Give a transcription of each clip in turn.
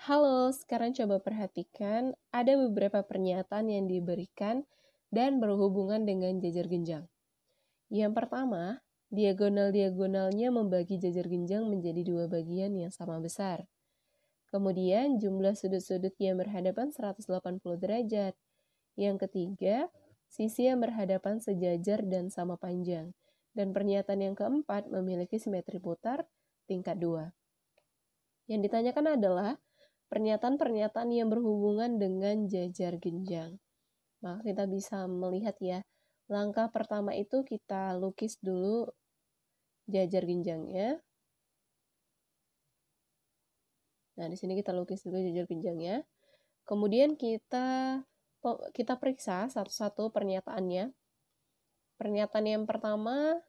Halo, sekarang coba perhatikan ada beberapa pernyataan yang diberikan dan berhubungan dengan jajar genjang. Yang pertama, diagonal-diagonalnya membagi jajar genjang menjadi dua bagian yang sama besar. Kemudian jumlah sudut-sudut yang berhadapan 180 derajat. Yang ketiga, sisi yang berhadapan sejajar dan sama panjang. Dan pernyataan yang keempat memiliki simetri putar tingkat 2. Yang ditanyakan adalah pernyataan-pernyataan yang berhubungan dengan jajar genjang. Maka nah, kita bisa melihat ya, langkah pertama itu kita lukis dulu jajar genjangnya. Nah, di sini kita lukis dulu jajar genjangnya. Kemudian kita kita periksa satu-satu pernyataannya. Pernyataan yang pertama,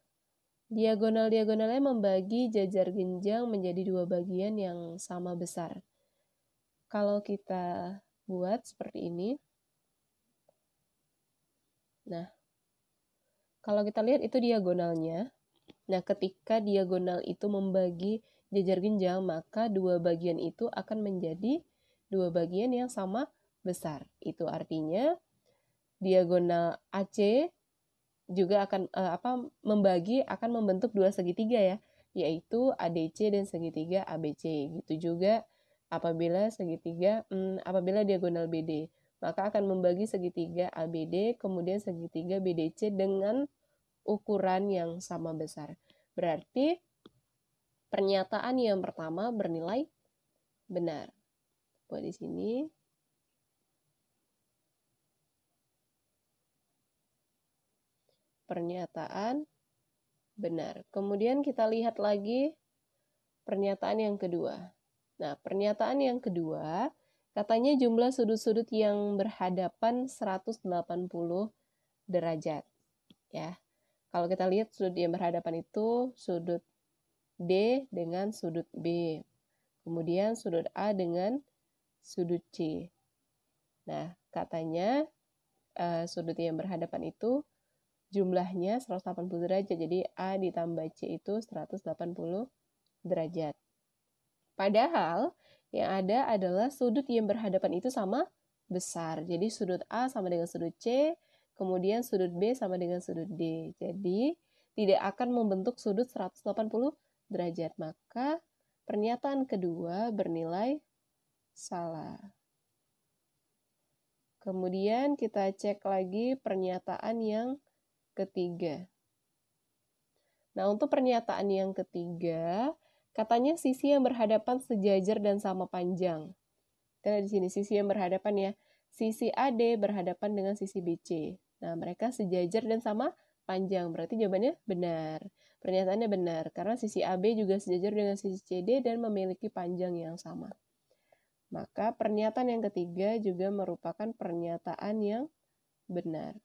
diagonal-diagonalnya membagi jajar genjang menjadi dua bagian yang sama besar. Kalau kita buat seperti ini, nah, kalau kita lihat itu diagonalnya. Nah, ketika diagonal itu membagi jajar genjang, maka dua bagian itu akan menjadi dua bagian yang sama besar. Itu artinya diagonal AC juga akan eh, apa membagi akan membentuk dua segitiga ya, yaitu ADC dan segitiga ABC. Gitu juga apabila segitiga hmm, apabila diagonal BD, maka akan membagi segitiga ABD kemudian segitiga BDC dengan ukuran yang sama besar. Berarti pernyataan yang pertama bernilai benar. Buat di sini pernyataan benar. Kemudian kita lihat lagi pernyataan yang kedua. Nah, pernyataan yang kedua katanya jumlah sudut-sudut yang berhadapan 180 derajat. Ya. Kalau kita lihat sudut yang berhadapan itu sudut D dengan sudut B. Kemudian sudut A dengan sudut C. Nah, katanya uh, sudut yang berhadapan itu jumlahnya 180 derajat. Jadi A ditambah C itu 180 derajat. Padahal yang ada adalah sudut yang berhadapan itu sama besar. Jadi sudut A sama dengan sudut C, kemudian sudut B sama dengan sudut D. Jadi tidak akan membentuk sudut 180 derajat. Maka pernyataan kedua bernilai salah. Kemudian kita cek lagi pernyataan yang ketiga. Nah, untuk pernyataan yang ketiga, katanya sisi yang berhadapan sejajar dan sama panjang. Kita di sini sisi yang berhadapan ya. Sisi AD berhadapan dengan sisi BC. Nah, mereka sejajar dan sama panjang. Berarti jawabannya benar. Pernyataannya benar karena sisi AB juga sejajar dengan sisi CD dan memiliki panjang yang sama. Maka pernyataan yang ketiga juga merupakan pernyataan yang benar.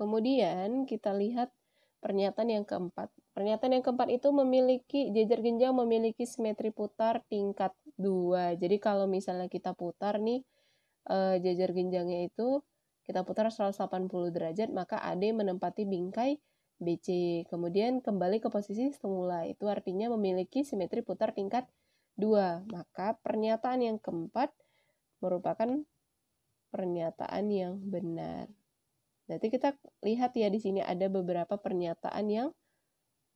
Kemudian kita lihat pernyataan yang keempat. Pernyataan yang keempat itu memiliki jajar genjang memiliki simetri putar tingkat 2. Jadi kalau misalnya kita putar nih eh, jajar genjangnya itu kita putar 180 derajat maka AD menempati bingkai BC. Kemudian kembali ke posisi semula. Itu artinya memiliki simetri putar tingkat 2. Maka pernyataan yang keempat merupakan pernyataan yang benar. Berarti kita lihat ya di sini ada beberapa pernyataan yang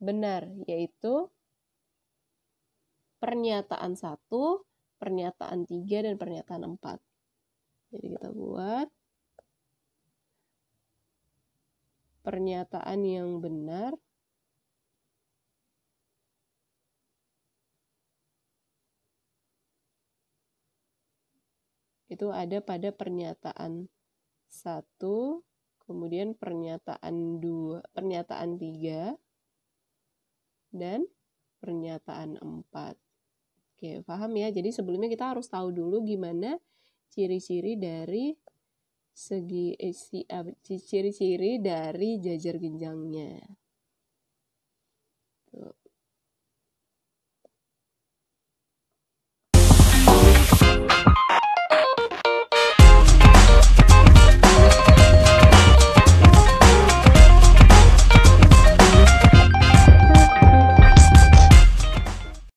benar, yaitu pernyataan 1, pernyataan 3, dan pernyataan 4. Jadi kita buat pernyataan yang benar. Itu ada pada pernyataan 1, kemudian pernyataan dua, pernyataan tiga, dan pernyataan empat. Oke, paham ya? Jadi sebelumnya kita harus tahu dulu gimana ciri-ciri dari segi eh, eh ciri-ciri dari jajar ginjangnya.